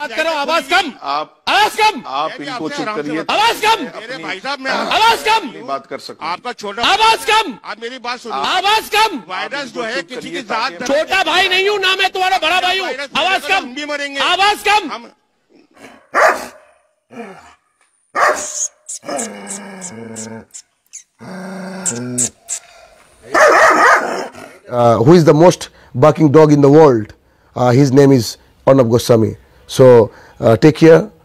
बात करो आवाज कम आप आवाज कम आप इनको चुप करिए आवाज कम मेरे भाई साहब मैं आवाज कम बात कर सकता आपका छोटा आवाज कम आप मेरी बात सुनो आवाज कम वायरस जो है किसी की जात छोटा भाई नहीं हूँ ना मैं तुम्हारा बड़ा भाई हूँ आवाज कम भी मरेंगे आवाज कम who is the most barking dog in the world his name is Arnab Goswami So, uh, take care